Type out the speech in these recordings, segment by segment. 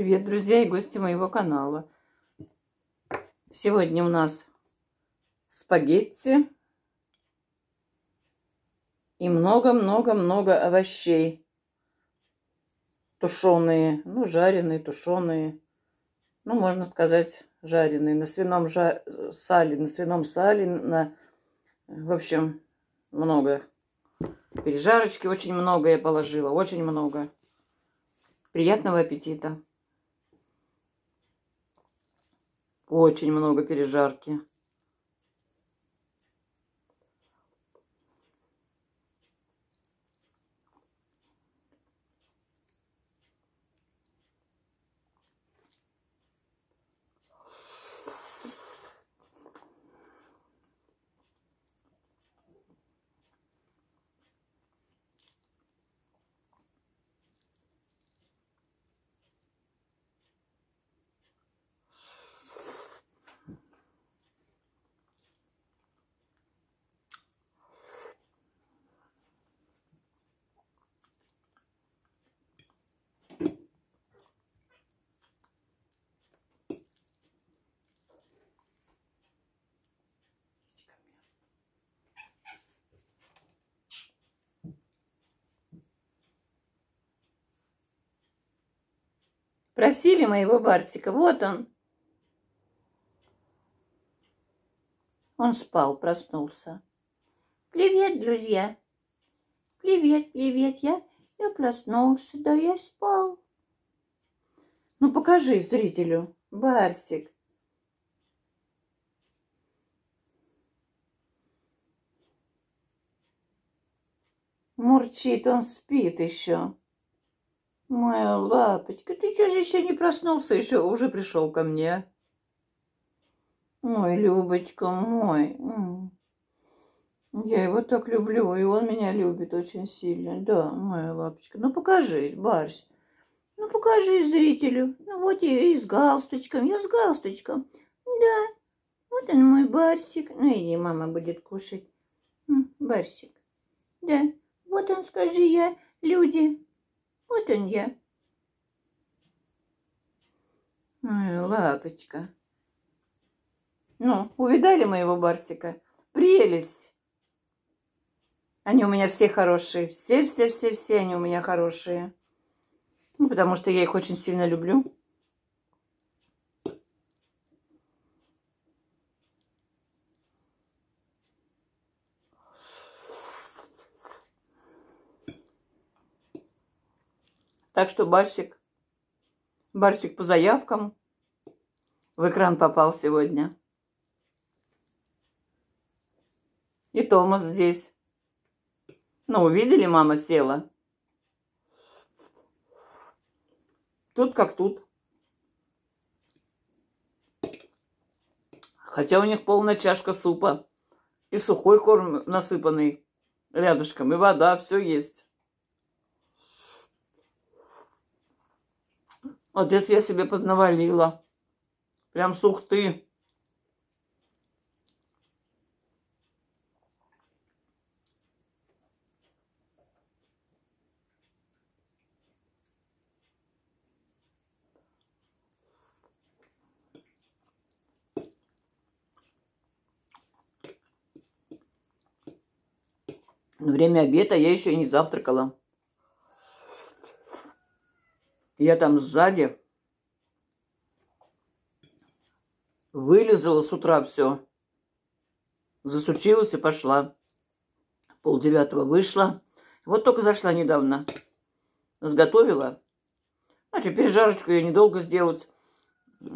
Привет, друзья и гости моего канала. Сегодня у нас спагетти и много-много-много овощей. Тушеные, ну, жареные, тушеные. Ну, можно сказать, жареные. На свином жа... сале, на свином сале, на... В общем, много. Пережарочки очень много я положила, очень много. Приятного аппетита! Очень много пережарки. Просили моего Барсика, вот он. Он спал, проснулся. Привет, друзья. Привет, привет, я, я проснулся, да я спал. Ну, покажи зрителю, Барсик. Мурчит, он спит еще. Моя лапочка, ты что же еще не проснулся, еще уже пришел ко мне? Ой, Любочка мой. Я его так люблю, и он меня любит очень сильно. Да, моя лапочка. Ну, покажись, Барс. Ну, покажись зрителю. Ну, вот и, и с галстучком. Я с галстучком. Да, вот он мой Барсик. Ну, иди, мама будет кушать. Барсик. Да, вот он, скажи я, люди. Вот он я. Ой, лапочка. Ну, увидали моего барсика? Прелесть! Они у меня все хорошие. Все-все-все-все они у меня хорошие. Ну, потому что я их очень сильно люблю. Так что Барсик, Барсик по заявкам в экран попал сегодня. И Томас здесь. Ну, увидели, мама села. Тут как тут. Хотя у них полная чашка супа. И сухой корм насыпанный рядышком, и вода, все есть. Вот это я себе поднавалила. Прям с ухты. Но время обеда я еще не завтракала. Я там сзади вылезала с утра все. Засучилась и пошла. Пол девятого вышла. Вот только зашла недавно. Сготовила. значит пережарочку я недолго сделать.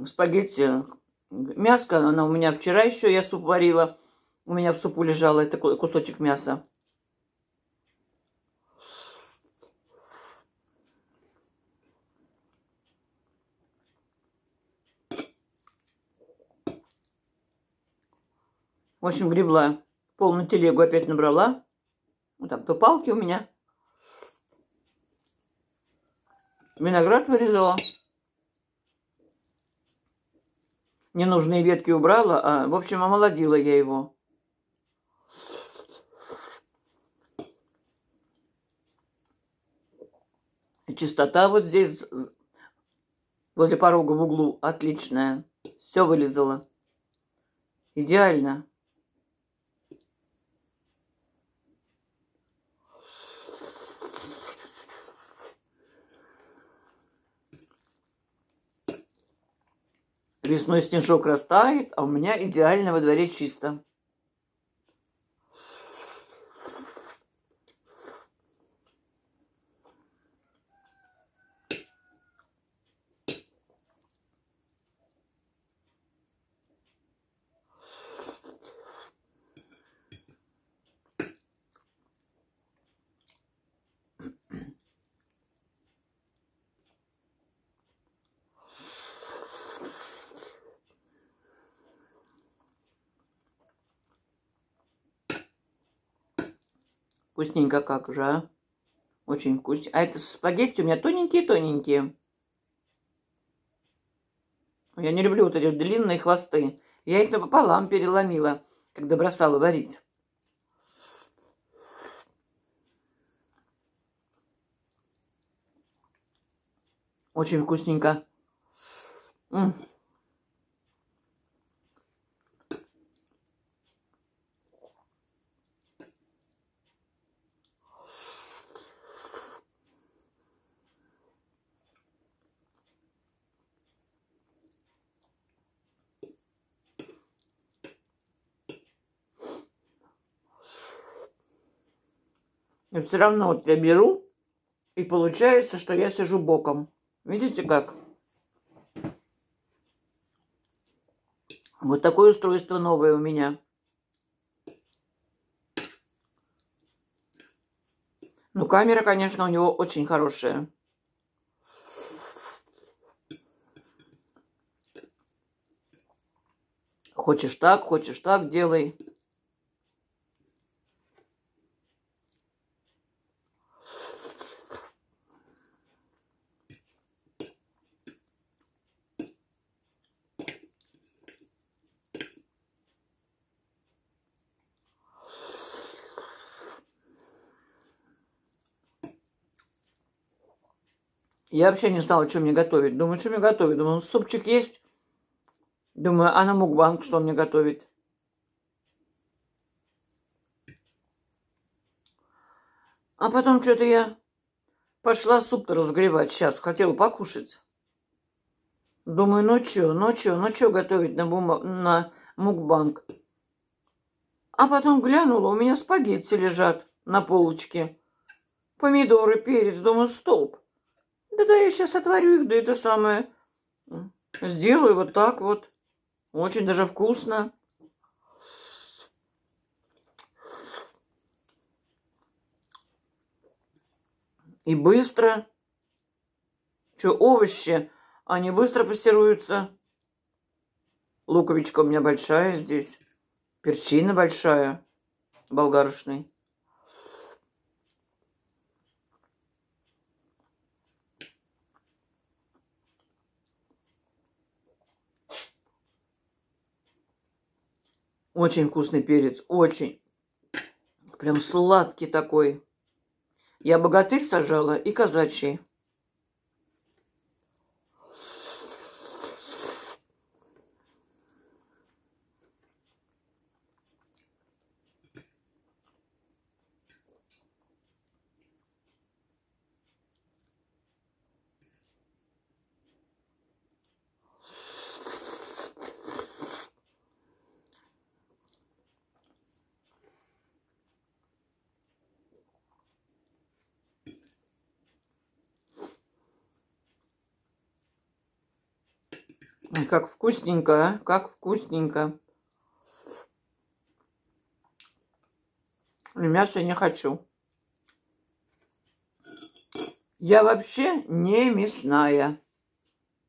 Спагетти, мяско, она у меня вчера еще, я суп варила. У меня в супу лежало это кусочек мяса. В общем, гребла. Полную телегу опять набрала. Вот там то палки у меня. Виноград вырезала. Ненужные ветки убрала. А, в общем, омолодила я его. И чистота вот здесь, возле порога в углу, отличная. Все вылезало. Идеально. Лесной снежок растает, а у меня идеально во дворе чисто. Вкусненько как же, а? Очень вкусно. А это спагетти у меня тоненькие-тоненькие. Я не люблю вот эти вот длинные хвосты. Я их напополам переломила, когда бросала варить. Очень вкусненько. М -м. Но все равно вот я беру, и получается, что я сижу боком. Видите как? Вот такое устройство новое у меня. Ну, камера, конечно, у него очень хорошая. Хочешь так, хочешь так, делай. Я вообще не знала, что мне готовить. Думаю, что мне готовить? Думаю, ну, супчик есть? Думаю, а на мукбанк что мне готовить? А потом что-то я пошла суп-то разогревать сейчас. Хотела покушать. Думаю, ну что, ну что, ну что готовить на, бумаг... на мукбанк? А потом глянула, у меня спагетти лежат на полочке. Помидоры, перец, думаю, стоп. Да-да, я сейчас отварю их, да это самое. Сделаю вот так вот. Очень даже вкусно. И быстро. Что, овощи, а, они быстро пассируются. Луковичка у меня большая здесь. Перчина большая. Болгарышный. Очень вкусный перец, очень. Прям сладкий такой. Я богатырь сажала и казачий. Как вкусненько, а? Как вкусненько. Мясо не хочу. Я вообще не мясная.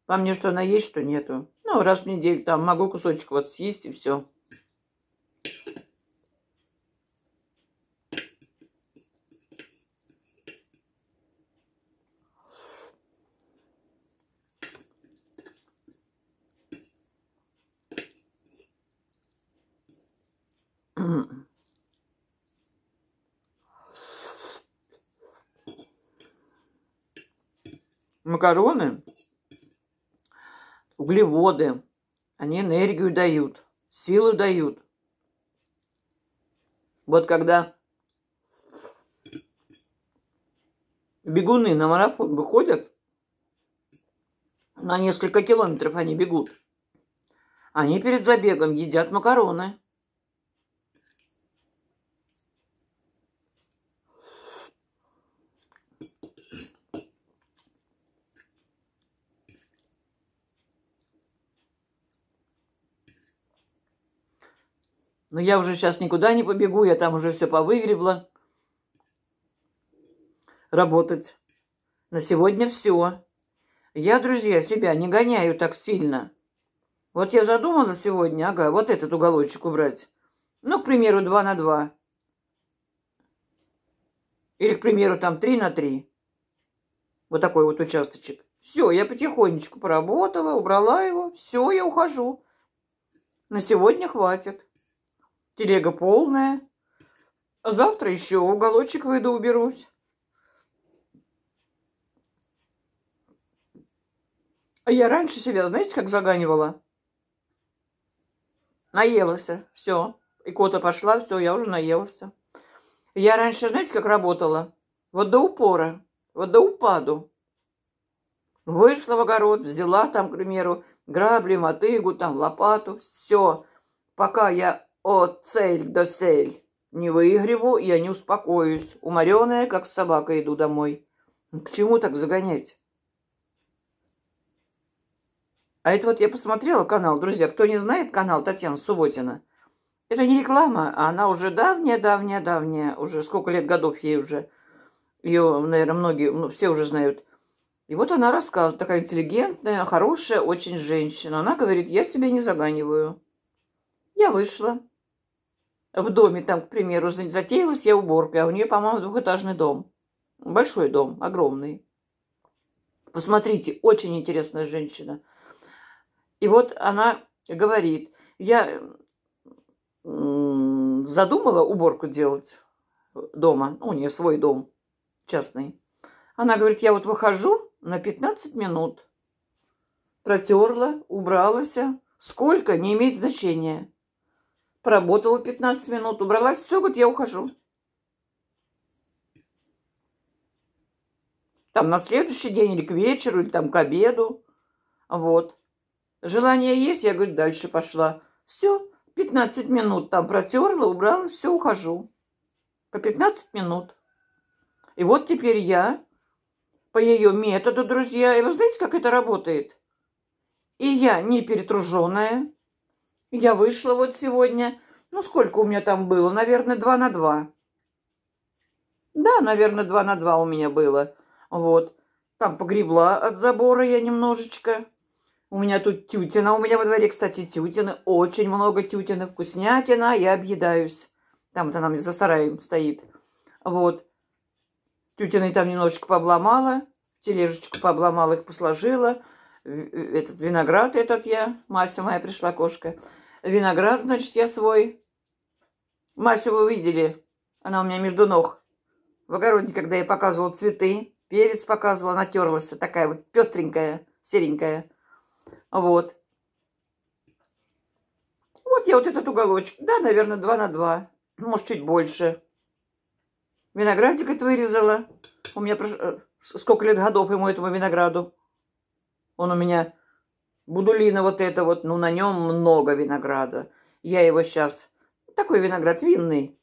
По мне, что она есть, что нету. Ну, раз в неделю там могу кусочек вот съесть и все. макароны, углеводы, они энергию дают, силу дают. Вот когда бегуны на марафон выходят, на несколько километров они бегут, они перед забегом едят макароны. Но «Ну, я уже сейчас никуда не побегу, я там уже все повыгребла. Работать. На сегодня все. Я, друзья, себя не гоняю так сильно. Вот я задумала сегодня, ага, вот этот уголочек убрать. Ну, к примеру, 2 на 2. Или, к примеру, там 3 на 3. Вот такой вот участочек. Все, я потихонечку поработала, убрала его. Все, я ухожу. На сегодня хватит. Телега полная. а Завтра еще уголочек выйду, уберусь. А я раньше себя, знаете, как заганивала? Наелась. Все. и кота пошла, все, я уже наелся. Я раньше, знаете, как работала? Вот до упора, вот до упаду. Вышла в огород, взяла там, к примеру, грабли, мотыгу, там, лопату. Все. Пока я от цель до цель Не выигрываю, я не успокоюсь. Уморенная, как собака, иду домой. Ну, к чему так загонять? А это вот я посмотрела канал, друзья. Кто не знает канал Татьяна Субботина, это не реклама, а она уже давняя-давняя-давняя. Уже сколько лет годов ей уже. Ее, наверное, многие, ну, все уже знают. И вот она рассказывает, такая интеллигентная, хорошая очень женщина. Она говорит, я себе не заганиваю. Я вышла в доме, там, к примеру, затеялась я уборкой, а у нее, по-моему, двухэтажный дом. Большой дом, огромный. Посмотрите, очень интересная женщина. И вот она говорит, я задумала уборку делать дома. Ну, у нее свой дом частный. Она говорит, я вот выхожу на 15 минут. Протерла, убралась. Сколько, не имеет значения. Поработала 15 минут, убралась. Все, говорит, я ухожу. Там на следующий день или к вечеру, или там к обеду. Вот. Желание есть, я, говорю, дальше пошла. Все, 15 минут там протерла, убрала, все, ухожу. По 15 минут. И вот теперь я по ее методу, друзья. И вы знаете, как это работает? И я не перетруженная, я вышла вот сегодня. Ну, сколько у меня там было? Наверное, два на два. Да, наверное, два на два у меня было. Вот. Там погребла от забора я немножечко. У меня тут тютина. У меня во дворе, кстати, тютины. Очень много тютины. Вкуснятина. Я объедаюсь. Там вот она за сараем стоит. Вот. Тютины там немножечко пообломала. Тележечку пообломала, их посложила. Э, этот виноград этот я. Мася моя пришла, кошка. Виноград, значит, я свой. Масю вы видели. Она у меня между ног. В огороде, когда я показывала цветы, перец показывала, она терлась. Такая вот пестренькая, серенькая. Вот. Вот я вот этот уголочек. Да, наверное, 2 на 2. Может, чуть больше. Виноградик это вырезала. У меня прош... Э, сколько лет годов ему этому винограду. Он у меня Будулина вот это вот, ну на нем много винограда. Я его сейчас... Такой виноград винный.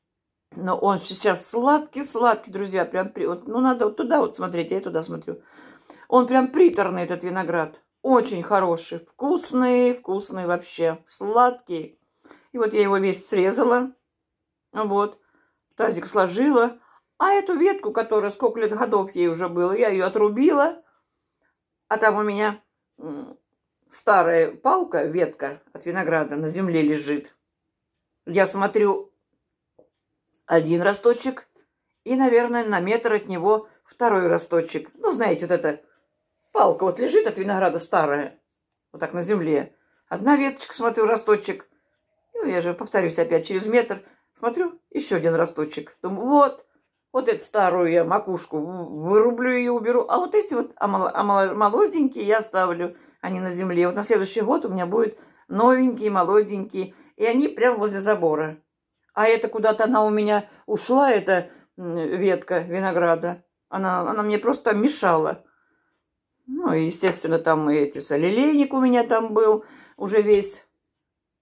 Но он сейчас сладкий-сладкий, друзья. Прям при... вот, ну надо вот туда вот смотреть, я туда смотрю. Он прям приторный, этот виноград. Очень хороший, вкусный, вкусный вообще, сладкий. И вот я его весь срезала, вот, тазик сложила. А эту ветку, которая сколько лет годов ей уже было, я ее отрубила. А там у меня старая палка, ветка от винограда на земле лежит. Я смотрю один росточек и, наверное, на метр от него второй росточек. Ну, знаете, вот эта палка вот лежит от винограда старая, вот так на земле. Одна веточка, смотрю, росточек. Ну, я же повторюсь опять, через метр смотрю, еще один росточек. Думаю, вот, вот эту старую я макушку вырублю и уберу, а вот эти вот а мол, а мол, молоденькие я оставлю – а не на земле. Вот на следующий год у меня будет новенький, молоденький. И они прямо возле забора. А это куда-то она у меня ушла, эта ветка винограда. Она, она мне просто мешала. Ну, и, естественно, там и эти солилейник у меня там был уже весь.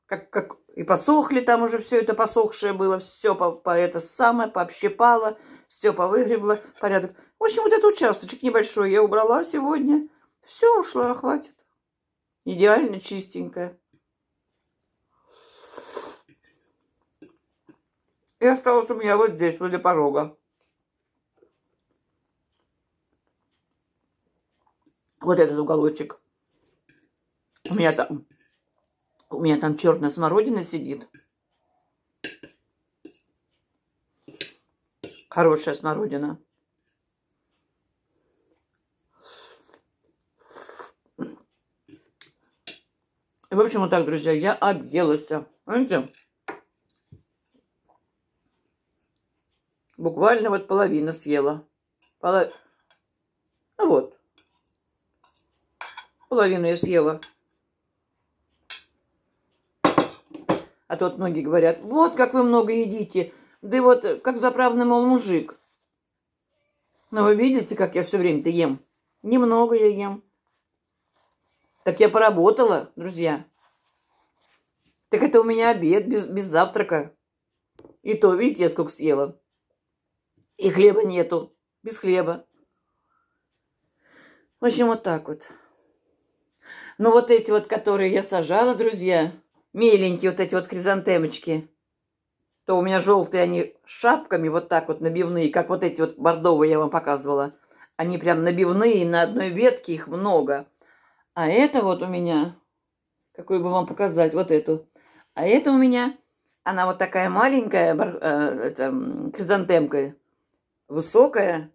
Как, как и посохли там уже все это посохшее было. Все по, по это самое, пообщипало, все повыгребло. Порядок. В общем, вот этот участочек небольшой я убрала сегодня. Все, ушла, хватит. Идеально чистенькая. И осталось у меня вот здесь, возле порога. Вот этот уголочек. У меня там, у меня там черная смородина сидит. Хорошая смородина. в общем, вот так, друзья, я объелся. Понимаете? Буквально вот половина съела. Полов... Ну вот. Половину я съела. А тут многие говорят, вот как вы много едите. Да и вот как заправный, мол, мужик. Но вы видите, как я все время-то ем. Немного я ем. Так я поработала, друзья. Так это у меня обед без, без завтрака. И то, видите, я сколько съела. И хлеба нету. Без хлеба. В общем, вот так вот. Но ну, вот эти вот, которые я сажала, друзья, миленькие вот эти вот хризантемочки, то у меня желтые они шапками вот так вот набивные, как вот эти вот бордовые я вам показывала. Они прям набивные, на одной ветке их много. А это вот у меня, какую бы вам показать, вот эту. А это у меня, она вот такая маленькая, э, это, хризантемка, высокая,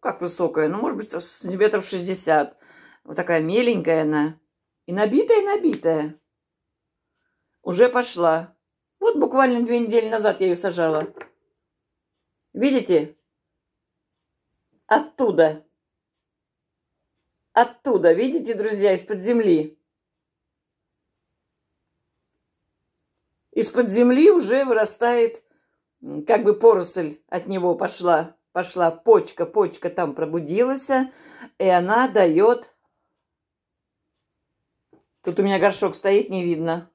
как высокая, ну, может быть, сантиметров 60. Вот такая меленькая она. И набитая-набитая. и Уже пошла. Вот буквально две недели назад я ее сажала. Видите? Оттуда. Оттуда, видите, друзья, из-под земли. Из-под земли уже вырастает, как бы поросль от него пошла, пошла почка, почка там пробудилась, и она дает... Тут у меня горшок стоит, не видно.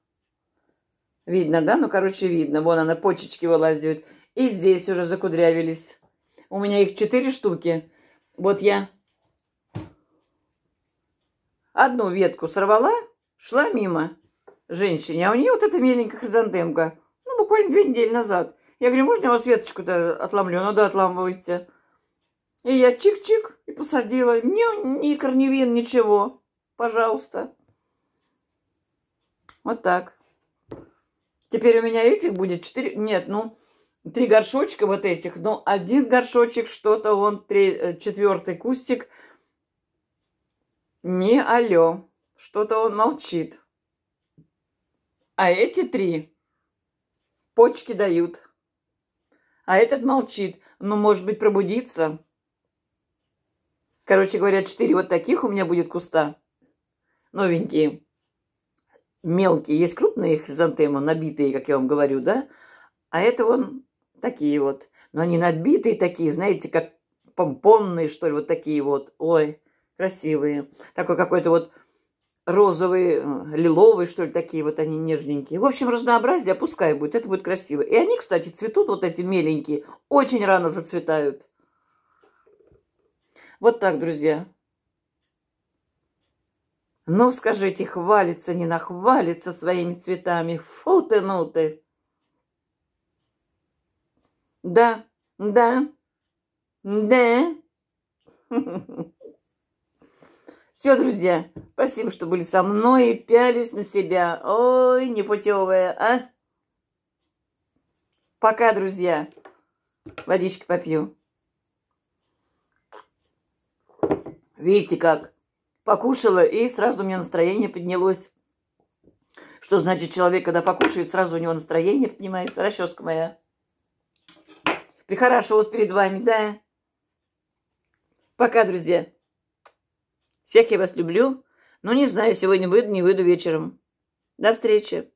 Видно, да? Ну, короче, видно. Вон она, почечки вылазит. И здесь уже закудрявились. У меня их четыре штуки. Вот я одну ветку сорвала, шла мимо женщине, а у нее вот эта миленькая хризантемка. Ну, буквально две недели назад. Я говорю, можно я вас веточку-то отломлю? Ну да, отламывайте. И я чик-чик и посадила. Мне ни корневин, ничего. Пожалуйста. Вот так. Теперь у меня этих будет 4... Нет, ну, три горшочка вот этих. Но ну, один горшочек, что-то он, три... Э, четвертый кустик. Не алё, Что-то он молчит. А эти три почки дают. А этот молчит. Ну, может быть, пробудится. Короче говоря, четыре вот таких у меня будет куста. Новенькие. Мелкие. Есть крупные хризантемы, набитые, как я вам говорю, да? А это вон такие вот. Но они набитые такие, знаете, как помпонные, что ли, вот такие вот. Ой, красивые. Такой какой-то вот розовые, э, лиловые, что ли, такие вот они нежненькие. В общем, разнообразие, пускай будет, это будет красиво. И они, кстати, цветут вот эти меленькие, очень рано зацветают. Вот так, друзья. Ну, скажите, хвалится, не нахвалится своими цветами. Фу ты, ну ты. Да, да, да. Все, друзья, Спасибо, что были со мной и пялюсь на себя. Ой, непутевая, а? Пока, друзья. Водички попью. Видите как? Покушала, и сразу у меня настроение поднялось. Что значит человек, когда покушает, сразу у него настроение поднимается? Расческа моя. Прихорашивалась перед вами, да? Пока, друзья. Всех я вас люблю. Ну не знаю, сегодня выйду, не выйду вечером. До встречи.